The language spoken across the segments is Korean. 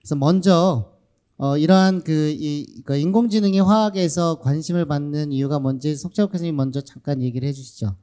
그래서 먼저 어, 이러한 그, 이, 그 인공지능이 화학에서 관심을 받는 이유가 뭔지 속재욱 교수님 먼저 잠깐 얘기를 해주시죠.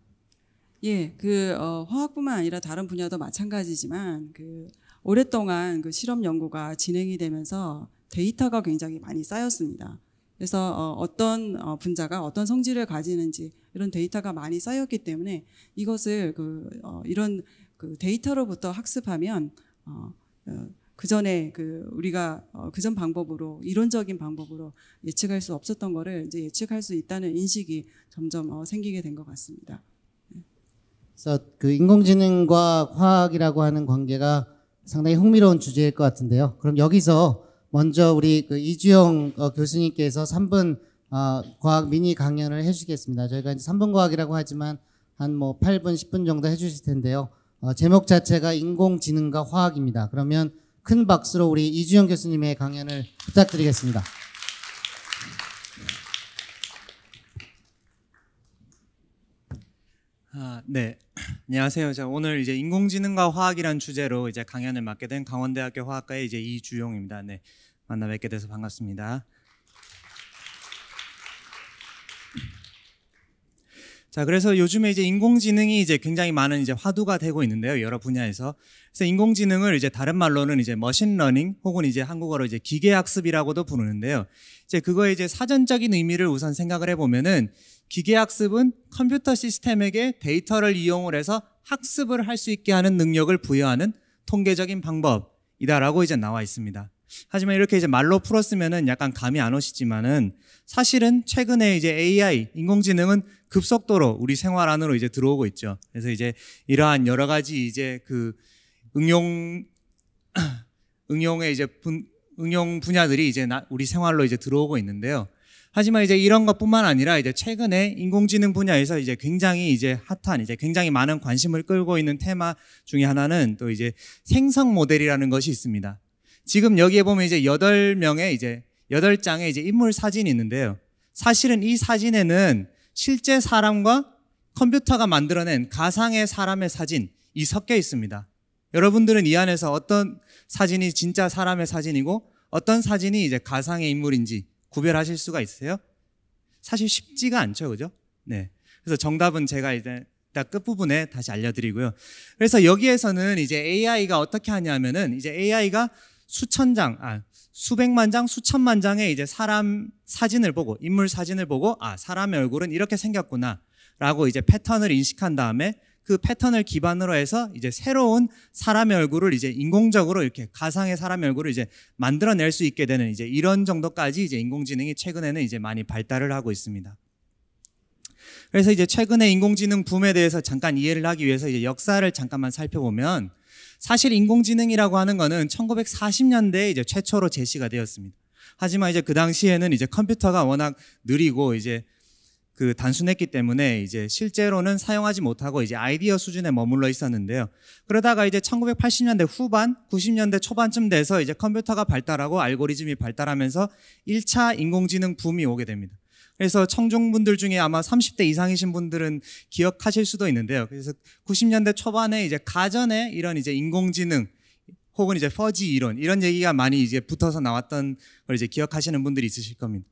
예, 그 어, 화학뿐만 아니라 다른 분야도 마찬가지지만 그 오랫동안 그 실험 연구가 진행이 되면서 데이터가 굉장히 많이 쌓였습니다. 그래서 어, 어떤 어, 분자가 어떤 성질을 가지는지 이런 데이터가 많이 쌓였기 때문에 이것을 그 어, 이런 그 데이터로부터 학습하면 어, 어그 전에 그 우리가 어, 그전 방법으로 이론적인 방법으로 예측할 수 없었던 거를 이제 예측할 수 있다는 인식이 점점 어, 생기게 된 것 같습니다. 네. 그래서 그 인공지능과 화학이라고 하는 관계가 상당히 흥미로운 주제일 것 같은데요. 그럼 여기서 먼저 우리 그 이주영 어, 교수님께서 3분 어, 과학 미니 강연을 해주시겠습니다. 저희가 이제 3분 과학이라고 하지만 한 뭐 8분, 10분 정도 해주실 텐데요. 어, 제목 자체가 인공지능과 화학입니다. 그러면 큰 박수로 우리 이주영 교수님의 강연을 부탁드리겠습니다. 아, 네. 안녕하세요. 제 오늘 이제 인공지능과 화학이란 주제로 이제 강연을 맡게 된 강원대학교 화학과의 이제 이주영입니다. 네. 만나 뵙게 돼서 반갑습니다. 자, 그래서 요즘에 이제 인공지능이 이제 굉장히 많은 이제 화두가 되고 있는데요. 여러 분야에서. 그래서 인공지능을 이제 다른 말로는 이제 머신러닝 혹은 이제 한국어로 이제 기계학습이라고도 부르는데요. 이제 그거의 이제 사전적인 의미를 우선 생각을 해보면은 기계학습은 컴퓨터 시스템에게 데이터를 이용을 해서 학습을 할 수 있게 하는 능력을 부여하는 통계적인 방법이다라고 이제 나와 있습니다. 하지만 이렇게 이제 말로 풀었으면은 약간 감이 안 오시지만은 사실은 최근에 이제 AI 인공지능은 급속도로 우리 생활 안으로 이제 들어오고 있죠. 그래서 이제 이러한 여러 가지 이제 그 응용 응용의 이제 분, 응용 분야들이 이제 나, 우리 생활로 이제 들어오고 있는데요. 하지만 이제 이런 것뿐만 아니라 이제 최근에 인공지능 분야에서 이제 굉장히 이제 핫한 이제 굉장히 많은 관심을 끌고 있는 테마 중의 하나는 또 이제 생성 모델이라는 것이 있습니다. 지금 여기에 보면 이제 여덟 명의 이제 여덟 장의 이제 인물 사진이 있는데요. 사실은 이 사진에는 실제 사람과 컴퓨터가 만들어낸 가상의 사람의 사진이 섞여 있습니다. 여러분들은 이 안에서 어떤 사진이 진짜 사람의 사진이고 어떤 사진이 이제 가상의 인물인지 구별하실 수가 있으세요? 사실 쉽지가 않죠, 그죠? 네. 그래서 정답은 제가 이제 끝부분에 다시 알려드리고요. 그래서 여기에서는 이제 AI가 어떻게 하냐면은 이제 AI가 수천 장, 아, 수백만 장, 수천만 장의 이제 사람 사진을 보고, 인물 사진을 보고, 아, 사람의 얼굴은 이렇게 생겼구나. 라고 이제 패턴을 인식한 다음에 그 패턴을 기반으로 해서 이제 새로운 사람의 얼굴을 이제 인공적으로 이렇게 가상의 사람의 얼굴을 이제 만들어낼 수 있게 되는 이제 이런 정도까지 이제 인공지능이 최근에는 이제 많이 발달을 하고 있습니다. 그래서 이제 최근에 인공지능 붐에 대해서 잠깐 이해를 하기 위해서 이제 역사를 잠깐만 살펴보면 사실 인공지능이라고 하는 거는 1940년대에 이제 최초로 제시가 되었습니다. 하지만 이제 그 당시에는 이제 컴퓨터가 워낙 느리고 이제 그 단순했기 때문에 이제 실제로는 사용하지 못하고 이제 아이디어 수준에 머물러 있었는데요. 그러다가 이제 1980년대 후반, 90년대 초반쯤 돼서 이제 컴퓨터가 발달하고 알고리즘이 발달하면서 1차 인공지능 붐이 오게 됩니다. 그래서 청중분들 중에 아마 30대 이상이신 분들은 기억하실 수도 있는데요. 그래서 90년대 초반에 이제 가전에 이런 이제 인공지능 혹은 이제 퍼지 이론 이런 얘기가 많이 이제 붙어서 나왔던 걸 이제 기억하시는 분들이 있으실 겁니다.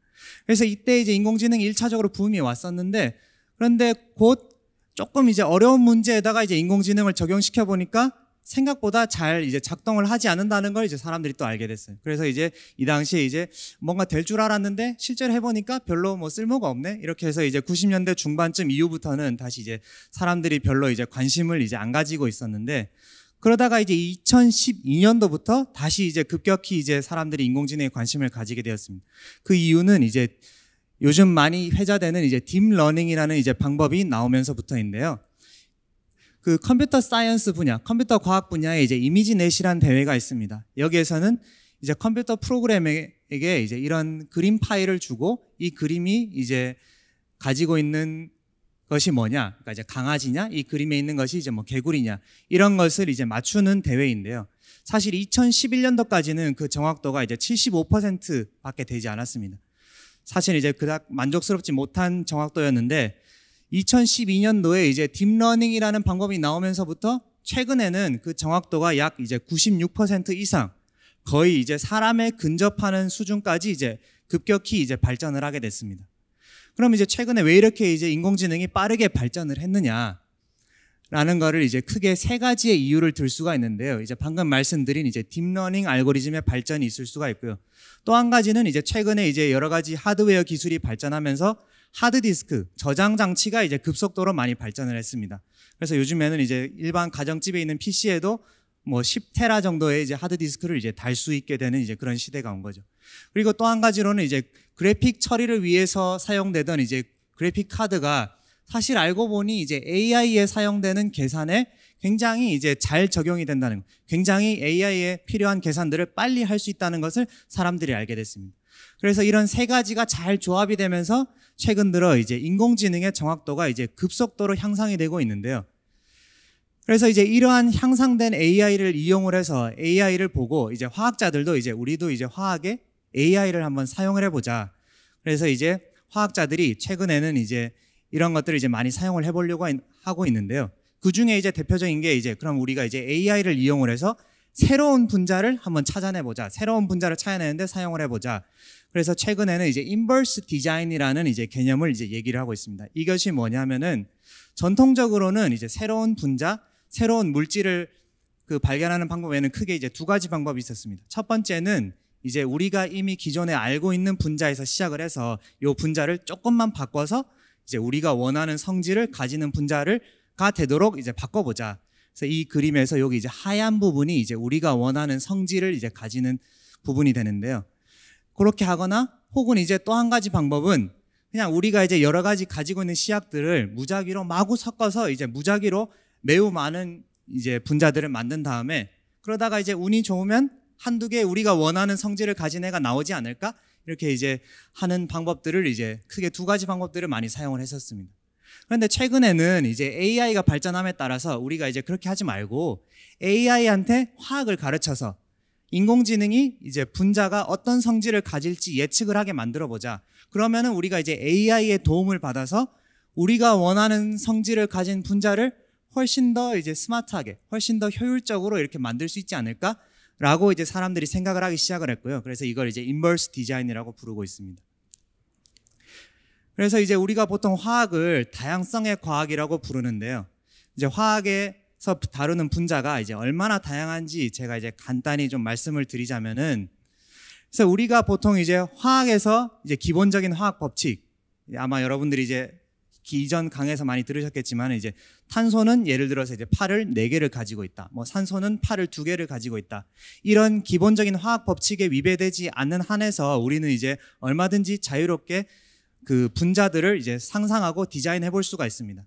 그래서 이때 이제 인공지능이 1차적으로 붐이 왔었는데 그런데 곧 조금 이제 어려운 문제에다가 이제 인공지능을 적용시켜 보니까 생각보다 잘 이제 작동을 하지 않는다는 걸 이제 사람들이 또 알게 됐어요. 그래서 이제 이 당시에 이제 뭔가 될 줄 알았는데 실제로 해보니까 별로 뭐 쓸모가 없네 이렇게 해서 이제 90년대 중반쯤 이후부터는 다시 이제 사람들이 별로 이제 관심을 이제 안 가지고 있었는데 그러다가 이제 2012년도부터 다시 이제 급격히 이제 사람들이 인공지능에 관심을 가지게 되었습니다. 그 이유는 이제 요즘 많이 회자되는 이제 딥러닝이라는 이제 방법이 나오면서부터인데요. 그 컴퓨터 사이언스 분야, 컴퓨터 과학 분야에 이제 이미지넷이란 대회가 있습니다. 여기에서는 이제 컴퓨터 프로그램에게 이제 이런 그림 파일을 주고 이 그림이 이제 가지고 있는 것이 뭐냐, 그러니까 이제 강아지냐, 이 그림에 있는 것이 이제 뭐 개구리냐 이런 것을 이제 맞추는 대회인데요. 사실 2011년도까지는 그 정확도가 이제 75%밖에 되지 않았습니다. 사실 이제 그닥 만족스럽지 못한 정확도였는데 2012년도에 이제 딥러닝이라는 방법이 나오면서부터 최근에는 그 정확도가 약 이제 96% 이상 거의 이제 사람에 근접하는 수준까지 이제 급격히 이제 발전을 하게 됐습니다. 그럼 이제 최근에 왜 이렇게 이제 인공지능이 빠르게 발전을 했느냐? 라는 거를 이제 크게 세 가지의 이유를 들 수가 있는데요. 이제 방금 말씀드린 이제 딥러닝 알고리즘의 발전이 있을 수가 있고요. 또 한 가지는 이제 최근에 이제 여러 가지 하드웨어 기술이 발전하면서 하드디스크 저장 장치가 이제 급속도로 많이 발전을 했습니다. 그래서 요즘에는 이제 일반 가정집에 있는 PC에도 뭐 10테라 정도의 이제 하드디스크를 이제 달 수 있게 되는 이제 그런 시대가 온 거죠. 그리고 또 한 가지로는 이제 그래픽 처리를 위해서 사용되던 이제 그래픽 카드가 사실 알고 보니 이제 AI에 사용되는 계산에 굉장히 이제 잘 적용이 된다는, 굉장히 AI에 필요한 계산들을 빨리 할 수 있다는 것을 사람들이 알게 됐습니다. 그래서 이런 세 가지가 잘 조합이 되면서 최근 들어 이제 인공지능의 정확도가 이제 급속도로 향상이 되고 있는데요. 그래서 이제 이러한 향상된 AI를 이용을 해서 AI를 보고 이제 화학자들도 이제 우리도 이제 화학에 AI를 한번 사용을 해보자. 그래서 이제 화학자들이 최근에는 이제 이런 것들을 이제 많이 사용을 해보려고 하고 있는데요. 그 중에 이제 대표적인 게 이제 그럼 우리가 이제 AI를 이용을 해서 새로운 분자를 한번 찾아내보자. 새로운 분자를 찾아내는데 사용을 해보자. 그래서 최근에는 이제 인버스 디자인이라는 이제 개념을 이제 얘기를 하고 있습니다. 이것이 뭐냐면은 전통적으로는 이제 새로운 분자, 새로운 물질을 그 발견하는 방법 에는 크게 이제 두 가지 방법이 있었습니다. 첫 번째는 이제 우리가 이미 기존에 알고 있는 분자에서 시작을 해서 이 분자를 조금만 바꿔서 이제 우리가 원하는 성질을 가지는 분자를가 되도록 이제 바꿔보자. 그래서 이 그림에서 여기 이제 하얀 부분이 이제 우리가 원하는 성질을 이제 가지는 부분이 되는데요. 그렇게 하거나 혹은 이제 또 한 가지 방법은 그냥 우리가 이제 여러 가지 가지고 있는 시약들을 무작위로 마구 섞어서 이제 무작위로 매우 많은 이제 분자들을 만든 다음에 그러다가 이제 운이 좋으면 한두 개 우리가 원하는 성질을 가진 애가 나오지 않을까? 이렇게 이제 하는 방법들을 이제 크게 두 가지 방법들을 많이 사용을 했었습니다. 그런데 최근에는 이제 AI가 발전함에 따라서 우리가 이제 그렇게 하지 말고 AI한테 화학을 가르쳐서 인공지능이 이제 분자가 어떤 성질을 가질지 예측을 하게 만들어 보자. 그러면은 우리가 이제 AI의 도움을 받아서 우리가 원하는 성질을 가진 분자를 훨씬 더 이제 스마트하게, 훨씬 더 효율적으로 이렇게 만들 수 있지 않을까? 라고 이제 사람들이 생각을 하기 시작을 했고요. 그래서 이걸 이제 인버스 디자인이라고 부르고 있습니다. 그래서 이제 우리가 보통 화학을 다양성의 과학이라고 부르는데요. 이제 화학의 서 다루는 분자가 이제 얼마나 다양한지 제가 이제 간단히 좀 말씀을 드리자면은 그래서 우리가 보통 이제 화학에서 이제 기본적인 화학 법칙 아마 여러분들이 이제 이전 강에서 많이 들으셨겠지만 이제 탄소는 예를 들어서 이제 팔을 네 개를 가지고 있다. 뭐 산소는 팔을 두 개를 가지고 있다. 이런 기본적인 화학 법칙에 위배되지 않는 한에서 우리는 이제 얼마든지 자유롭게 그 분자들을 이제 상상하고 디자인해 볼 수가 있습니다.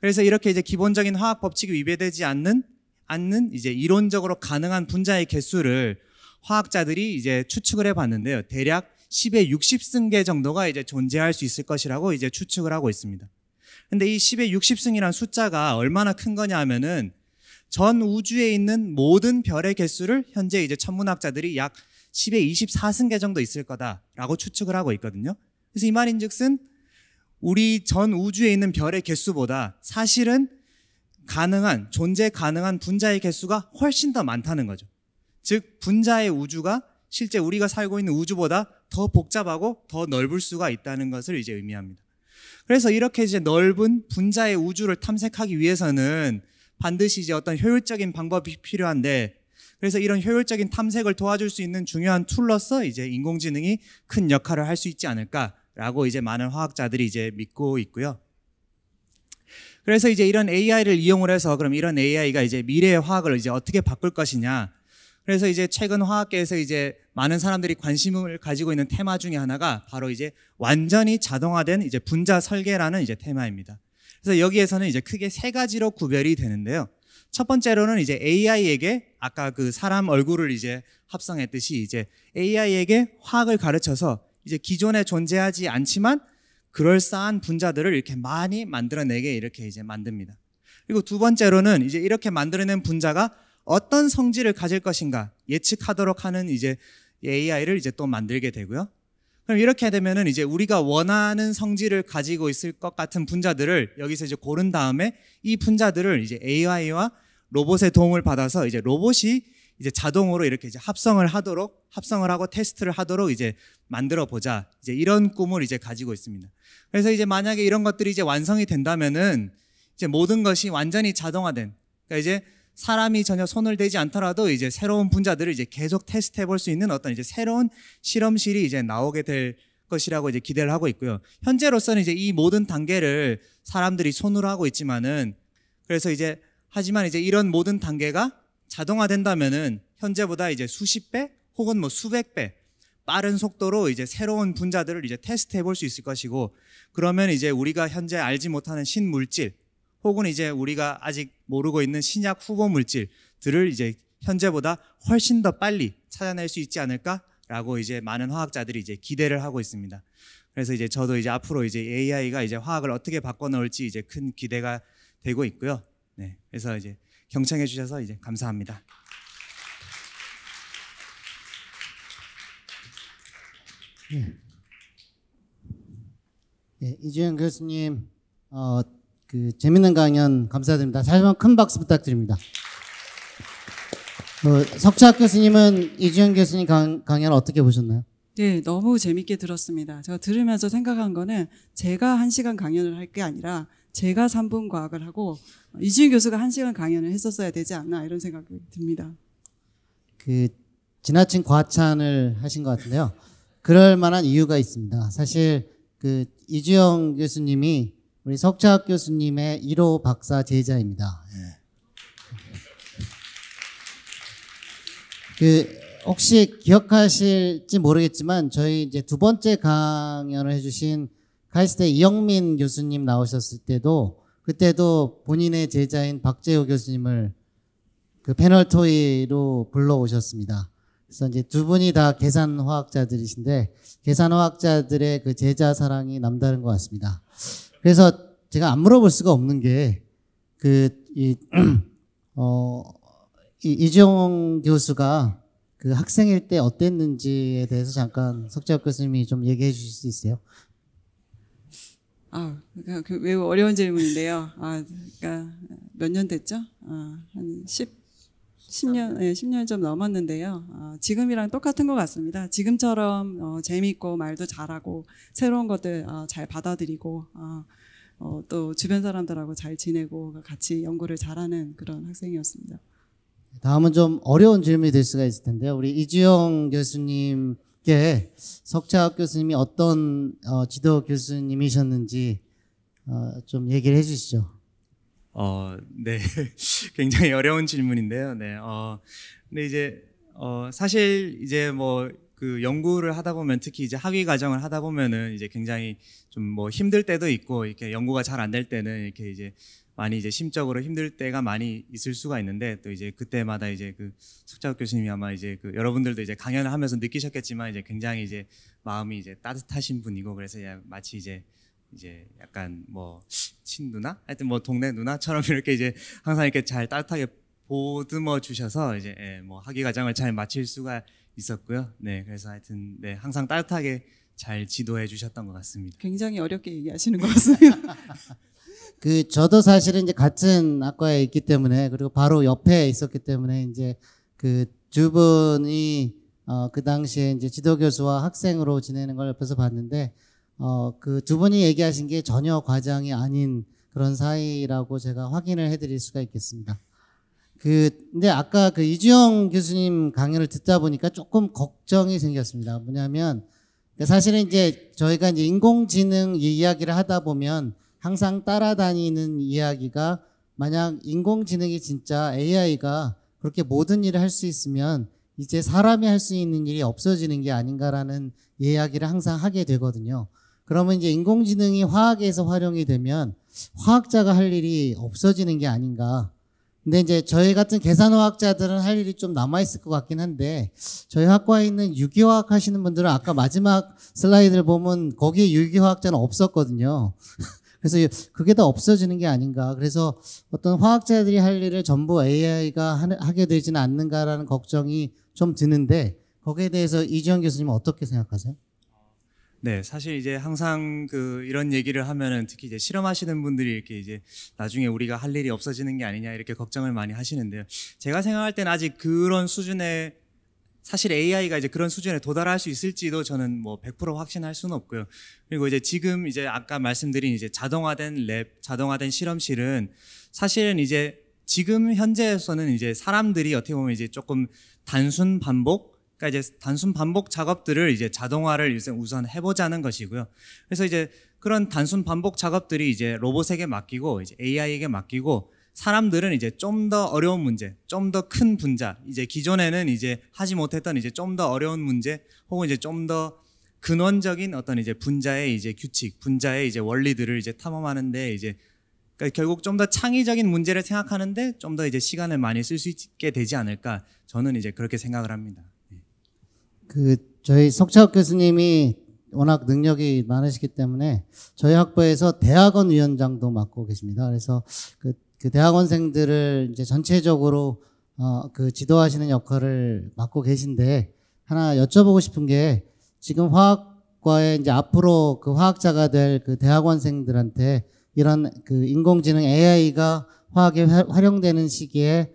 그래서 이렇게 이제 기본적인 화학 법칙이 위배되지 않는 않는 이제 이론적으로 가능한 분자의 개수를 화학자들이 이제 추측을 해봤는데요. 대략 10의 60승계 정도가 이제 존재할 수 있을 것이라고 이제 추측을 하고 있습니다. 근데 이 10의 60승이란 숫자가 얼마나 큰 거냐 하면은 전 우주에 있는 모든 별의 개수를 현재 이제 천문학자들이 약 10의 24승계 정도 있을 거다라고 추측을 하고 있거든요. 그래서 이 말인즉슨 우리 전 우주에 있는 별의 개수보다 사실은 가능한, 존재 가능한 분자의 개수가 훨씬 더 많다는 거죠. 즉, 분자의 우주가 실제 우리가 살고 있는 우주보다 더 복잡하고 더 넓을 수가 있다는 것을 이제 의미합니다. 그래서 이렇게 이제 넓은 분자의 우주를 탐색하기 위해서는 반드시 이제 어떤 효율적인 방법이 필요한데 그래서 이런 효율적인 탐색을 도와줄 수 있는 중요한 툴로서 이제 인공지능이 큰 역할을 할 수 있지 않을까 라고 이제 많은 화학자들이 이제 믿고 있고요. 그래서 이제 이런 AI를 이용을 해서 그럼 이런 AI가 이제 미래의 화학을 이제 어떻게 바꿀 것이냐. 그래서 이제 최근 화학계에서 이제 많은 사람들이 관심을 가지고 있는 테마 중에 하나가 바로 이제 완전히 자동화된 이제 분자 설계라는 이제 테마입니다. 그래서 여기에서는 이제 크게 세 가지로 구별이 되는데요. 첫 번째로는 이제 AI에게 아까 그 사람 얼굴을 이제 합성했듯이 이제 AI에게 화학을 가르쳐서 이제 기존에 존재하지 않지만 그럴싸한 분자들을 이렇게 많이 만들어내게 이렇게 이제 만듭니다. 그리고 두 번째로는 이제 이렇게 만들어낸 분자가 어떤 성질을 가질 것인가 예측하도록 하는 이제 AI를 이제 또 만들게 되고요. 그럼 이렇게 되면은 이제 우리가 원하는 성질을 가지고 있을 것 같은 분자들을 여기서 이제 고른 다음에 이 분자들을 이제 AI와 로봇의 도움을 받아서 이제 로봇이 이제 자동으로 이렇게 이제 합성을 하도록 합성을 하고 테스트를 하도록 이제 만들어 보자. 이제 이런 꿈을 이제 가지고 있습니다. 그래서 이제 만약에 이런 것들이 이제 완성이 된다면은 이제 모든 것이 완전히 자동화된 그러니까 이제 사람이 전혀 손을 대지 않더라도 이제 새로운 분자들을 이제 계속 테스트해 볼 수 있는 어떤 이제 새로운 실험실이 이제 나오게 될 것이라고 이제 기대를 하고 있고요. 현재로서는 이제 이 모든 단계를 사람들이 손으로 하고 있지만은 그래서 이제 하지만 이제 이런 모든 단계가 자동화된다면은 현재보다 이제 수십 배 혹은 뭐 수백 배 빠른 속도로 이제 새로운 분자들을 이제 테스트해 볼 수 있을 것이고 그러면 이제 우리가 현재 알지 못하는 신물질 혹은 이제 우리가 아직 모르고 있는 신약 후보 물질들을 이제 현재보다 훨씬 더 빨리 찾아낼 수 있지 않을까라고 이제 많은 화학자들이 이제 기대를 하고 있습니다. 그래서 이제 저도 이제 앞으로 이제 AI가 이제 화학을 어떻게 바꿔 놓을지 이제 큰 기대가 되고 있고요. 네. 그래서 이제 경청해 주셔서 이제 감사합니다. 예. 예, 이주영 교수님 어, 그 재밌는 강연 감사드립니다. 다시 한큰 박수 부탁드립니다. 어, 석차 교수님은 이주영 교수님 강, 강연 어떻게 보셨나요? 네, 너무 재밌게 들었습니다. 제가 들으면서 생각한 거는 제가 한 시간 강연을 할 게 아니라 제가 3분 과학을 하고 이주인 교수가 1시간 강연을 했었어야 되지 않나 이런 생각이 듭니다. 그 지나친 과찬을 하신 것 같은데요. 그럴 만한 이유가 있습니다. 사실 그 이주영 교수님이 우리 석차학 교수님의 1호 박사 제자입니다. 예. 그 혹시 기억하실지 모르겠지만 저희 이제 두 번째 강연을 해주신 하이스트 이영민 교수님 나오셨을 때도 그때도 본인의 제자인 박재호 교수님을 그 패널 토의로 불러오셨습니다. 그래서 이제 두 분이 다 계산화학자들이신데 계산화학자들의 그 제자 사랑이 남다른 것 같습니다. 그래서 제가 안 물어볼 수가 없는 게 그이 어, 이, 이지용 교수가 그 학생일 때 어땠는지에 대해서 잠깐 석재학 교수님이 좀 얘기해 주실 수 있어요? 아, 그니까 그 매우 어려운 질문인데요. 아, 그니까몇 년 됐죠? 아, 한 10, 10년, 예, 10년 좀 넘었는데요. 아, 지금이랑 똑같은 것 같습니다. 지금처럼 어, 재미있고 말도 잘하고 새로운 것들 어, 잘 받아들이고 어, 어, 또 주변 사람들하고 잘 지내고 같이 연구를 잘하는 그런 학생이었습니다. 다음은 좀 어려운 질문이 될 수가 있을 텐데요. 우리 이지영 교수님 깊게 석자학 교수님이 어떤 어, 지도 교수님이셨는지 어, 좀 얘기를 해주시죠. 어, 네, 굉장히 어려운 질문인데요. 네, 어, 근데 이제 어, 사실 이제 뭐 그 연구를 하다 보면 특히 이제 학위 과정을 하다 보면은 이제 굉장히 좀 뭐 힘들 때도 있고 이렇게 연구가 잘 안 될 때는 이렇게 이제 많이 이제 심적으로 힘들 때가 많이 있을 수가 있는데 또 이제 그때마다 이제 그숙자 교수님이 아마 이제 그 여러분들도 이제 강연을 하면서 느끼셨겠지만 이제 굉장히 이제 마음이 이제 따뜻하신 분이고 그래서 마치 이제 이제 약간 뭐 친누나 하여튼 뭐 동네 누나처럼 이렇게 이제 항상 이렇게 잘 따뜻하게 보듬어 주셔서 이제 예, 뭐 학위 과정을 잘 마칠 수가 있었고요. 네, 그래서 하여튼 네 항상 따뜻하게 잘 지도해 주셨던 것 같습니다. 굉장히 어렵게 얘기하시는 것 같습니다. 그 저도 사실은 이제 같은 학과에 있기 때문에 그리고 바로 옆에 있었기 때문에 이제 그 두 분이 어그 당시에 이제 지도 교수와 학생으로 지내는 걸 옆에서 봤는데 어그 두 분이 얘기하신 게 전혀 과장이 아닌 그런 사이라고 제가 확인을 해드릴 수가 있겠습니다. 그 근데 아까 그 이주영 교수님 강연을 듣다 보니까 조금 걱정이 생겼습니다. 뭐냐면 그러니까 사실은 이제 저희가 이제 인공지능 이야기를 하다 보면 항상 따라다니는 이야기가 만약 인공지능이 진짜 AI가 그렇게 모든 일을 할 수 있으면 이제 사람이 할 수 있는 일이 없어지는 게 아닌가라는 이야기를 항상 하게 되거든요. 그러면 이제 인공지능이 화학에서 활용이 되면 화학자가 할 일이 없어지는 게 아닌가. 근데 이제 저희 같은 계산화학자들은 할 일이 좀 남아있을 것 같긴 한데 저희 학과에 있는 유기화학 하시는 분들은 아까 마지막 슬라이드를 보면 거기에 유기화학자는 없었거든요. 그래서 그게 다 없어지는 게 아닌가. 그래서 어떤 화학자들이 할 일을 전부 AI가 하게 되지는 않는가라는 걱정이 좀 드는데 거기에 대해서 이지영 교수님은 어떻게 생각하세요? 네, 사실 이제 항상 그 이런 얘기를 하면은 특히 이제 실험하시는 분들이 이렇게 이제 나중에 우리가 할 일이 없어지는 게 아니냐 이렇게 걱정을 많이 하시는데요. 제가 생각할 때는 아직 그런 수준의 사실 AI가 이제 그런 수준에 도달할 수 있을지도 저는 뭐 100% 확신할 수는 없고요. 그리고 이제 지금 이제 아까 말씀드린 이제 자동화된 랩, 자동화된 실험실은 사실은 이제 지금 현재에서는 이제 사람들이 어떻게 보면 이제 조금 단순 반복 그러니까 이제 단순 반복 작업들을 이제 자동화를 우선 해보자는 것이고요. 그래서 이제 그런 단순 반복 작업들이 이제 로봇에게 맡기고 이제 AI에게 맡기고 사람들은 이제 좀 더 어려운 문제, 좀 더 큰 분자, 이제 기존에는 이제 하지 못했던 이제 좀 더 어려운 문제, 혹은 이제 좀 더 근원적인 어떤 이제 분자의 이제 규칙, 분자의 이제 원리들을 이제 탐험하는데 이제 그러니까 결국 좀 더 창의적인 문제를 생각하는데 좀 더 이제 시간을 많이 쓸 수 있게 되지 않을까 저는 이제 그렇게 생각을 합니다. 예. 그 저희 석차욱 교수님이 워낙 능력이 많으시기 때문에 저희 학부에서 대학원 위원장도 맡고 계십니다. 그래서 그그 대학원생들을 이제 전체적으로 어, 그 지도하시는 역할을 맡고 계신데 하나 여쭤보고 싶은 게 지금 화학과에 이제 앞으로 그 화학자가 될 그 대학원생들한테 이런 그 인공지능 AI가 화학에 활용되는 시기에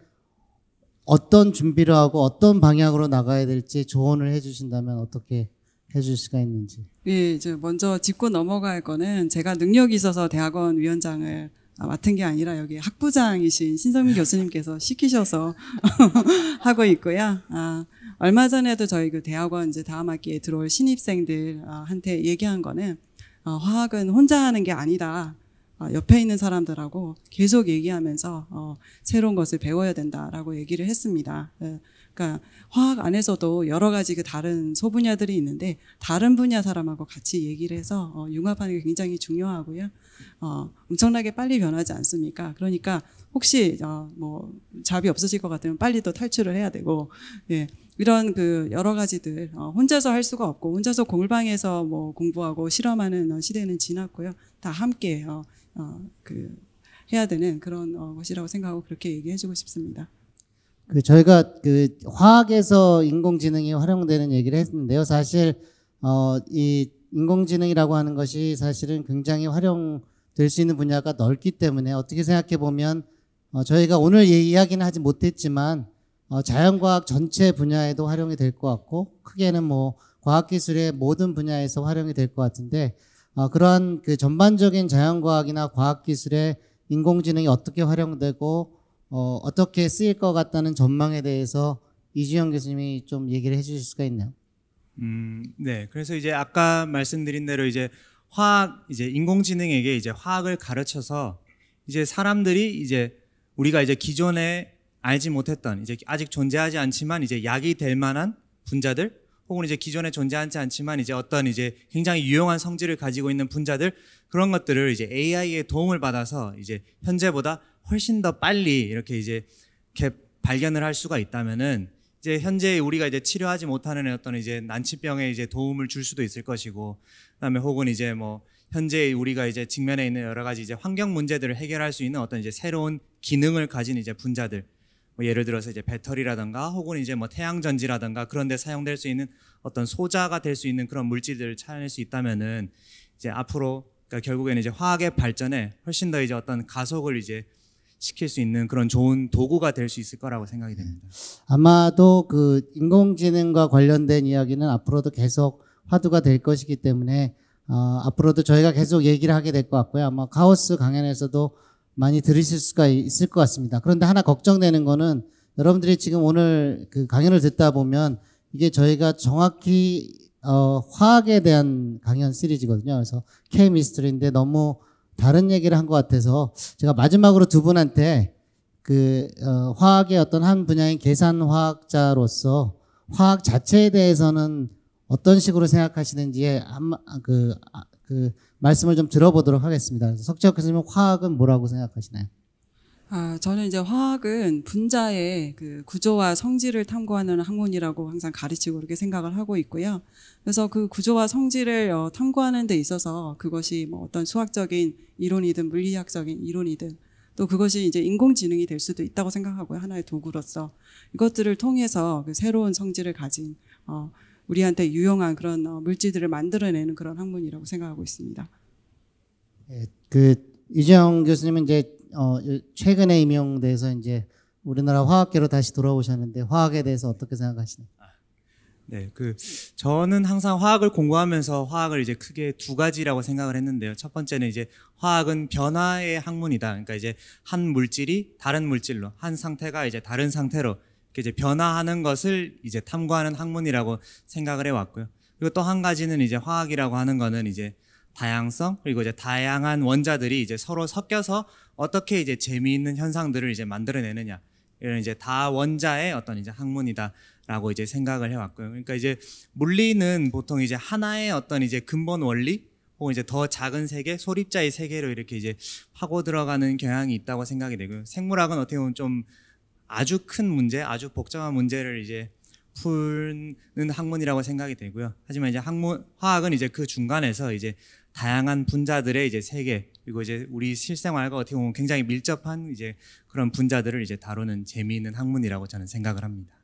어떤 준비를 하고 어떤 방향으로 나가야 될지 조언을 해주신다면 어떻게 해줄 수가 있는지. 예, 이제 먼저 짚고 넘어갈 거는 제가 능력이 있어서 대학원 위원장을 아, 맡은 게 아니라 여기 학부장이신 신성민 교수님께서 시키셔서 하고 있고요. 아, 얼마 전에도 저희 그 대학원 이제 다음 학기에 들어올 신입생들한테 아, 얘기한 거는 어, 화학은 혼자 하는 게 아니다. 어, 옆에 있는 사람들하고 계속 얘기하면서 어, 새로운 것을 배워야 된다라고 얘기를 했습니다. 예. 그러니까 화학 안에서도 여러 가지 그 다른 소분야들이 있는데 다른 분야 사람하고 같이 얘기를 해서 어, 융합하는 게 굉장히 중요하고요. 어, 엄청나게 빨리 변하지 않습니까? 그러니까 혹시 어, 뭐 잡이 없으실 것 같으면 빨리 또 탈출을 해야 되고 예. 이런 그 여러 가지들 어, 혼자서 할 수가 없고 혼자서 공부방에서 뭐 공부하고 실험하는 어, 시대는 지났고요. 다 함께 어, 어, 그 해야 되는 그런 어, 것이라고 생각하고 그렇게 얘기해주고 싶습니다. 그 저희가 그 화학에서 인공지능이 활용되는 얘기를 했는데요. 사실 어 이 인공지능이라고 하는 것이 사실은 굉장히 활용될 수 있는 분야가 넓기 때문에 어떻게 생각해 보면 어 저희가 오늘 이야기는 하지 못했지만 어 자연과학 전체 분야에도 활용이 될 것 같고 크게는 뭐 과학기술의 모든 분야에서 활용이 될 것 같은데 어 그러한 그 전반적인 자연과학이나 과학기술에 인공지능이 어떻게 활용되고 어, 어떻게 쓰일 것 같다는 전망에 대해서 이주영 교수님이 좀 얘기를 해주실 수가 있나요? 음, 네. 그래서 이제 아까 말씀드린 대로 이제 화학 이제 인공지능에게 이제 화학을 가르쳐서 이제 사람들이 이제 우리가 이제 기존에 알지 못했던 이제 아직 존재하지 않지만 이제 약이 될 만한 분자들 혹은 이제 기존에 존재하지 않지만 이제 어떤 이제 굉장히 유용한 성질을 가지고 있는 분자들 그런 것들을 이제 AI의 도움을 받아서 이제 현재보다 훨씬 더 빨리 이렇게 이제 발견을 할 수가 있다면은 이제 현재 우리가 이제 치료하지 못하는 어떤 이제 난치병에 이제 도움을 줄 수도 있을 것이고 그다음에 혹은 이제 뭐 현재 우리가 이제 직면해 있는 여러 가지 이제 환경 문제들을 해결할 수 있는 어떤 이제 새로운 기능을 가진 이제 분자들 뭐 예를 들어서 이제 배터리라든가 혹은 이제 뭐 태양 전지라든가 그런 데 사용될 수 있는 어떤 소자가 될 수 있는 그런 물질들을 찾아낼 수 있다면은 이제 앞으로 그러니까 결국에는 이제 화학의 발전에 훨씬 더 이제 어떤 가속을 이제 시킬 수 있는 그런 좋은 도구가 될 수 있을 거라고 생각이 네. 됩니다. 아마도 그 인공지능과 관련된 이야기는 앞으로도 계속 화두가 될 것이기 때문에 어, 앞으로도 저희가 계속 얘기를 하게 될 것 같고요. 아마 카오스 강연에서도 많이 들으실 수가 있을 것 같습니다. 그런데 하나 걱정되는 거는 여러분들이 지금 오늘 그 강연을 듣다 보면 이게 저희가 정확히 어, 화학에 대한 강연 시리즈거든요. 그래서 케미스트리인데 너무 다른 얘기를 한 것 같아서 제가 마지막으로 두 분한테 그 어, 화학의 어떤 한 분야인 계산화학자로서 화학 자체에 대해서는 어떤 식으로 생각하시는지에 한, 아, 그, 아, 그 말씀을 좀 들어보도록 하겠습니다. 석재교수님 화학은 뭐라고 생각하시나요? 아, 저는 이제 화학은 분자의 그 구조와 성질을 탐구하는 학문이라고 항상 가르치고 그렇게 생각을 하고 있고요. 그래서 그 구조와 성질을 어, 탐구하는 데 있어서 그것이 뭐 어떤 수학적인 이론이든 물리학적인 이론이든 또 그것이 이제 인공지능이 될 수도 있다고 생각하고요. 하나의 도구로서 이것들을 통해서 그 새로운 성질을 가진 어, 우리한테 유용한 그런 어, 물질들을 만들어내는 그런 학문이라고 생각하고 있습니다. 예, 그 이재영 교수님은 이제 어, 최근에 임용돼서 이제 우리나라 화학계로 다시 돌아오셨는데 화학에 대해서 어떻게 생각하시나요? 아, 네, 그 저는 항상 화학을 공부하면서 화학을 이제 크게 두 가지라고 생각을 했는데요. 첫 번째는 이제 화학은 변화의 학문이다. 그러니까 이제 한 물질이 다른 물질로, 한 상태가 이제 다른 상태로 이제 변화하는 것을 이제 탐구하는 학문이라고 생각을 해왔고요. 그리고 또 한 가지는 이제 화학이라고 하는 거는 이제 다양성 그리고 이제 다양한 원자들이 이제 서로 섞여서 어떻게 이제 재미있는 현상들을 이제 만들어내느냐 이런 이제 다 원자의 어떤 이제 학문이다라고 이제 생각을 해왔고요. 그러니까 이제 물리는 보통 이제 하나의 어떤 이제 근본 원리 혹은 이제 더 작은 세계, 소립자의 세계로 이렇게 이제 파고 들어가는 경향이 있다고 생각이 되고요. 생물학은 어떻게 보면 좀 아주 큰 문제, 아주 복잡한 문제를 이제 푸는 학문이라고 생각이 되고요. 하지만 이제 학문, 화학은 이제 그 중간에서 이제 다양한 분자들의 이제 세계, 그리고 이제 우리 실생활과 어떻게 보면 굉장히 밀접한 이제 그런 분자들을 이제 다루는 재미있는 학문이라고 저는 생각을 합니다.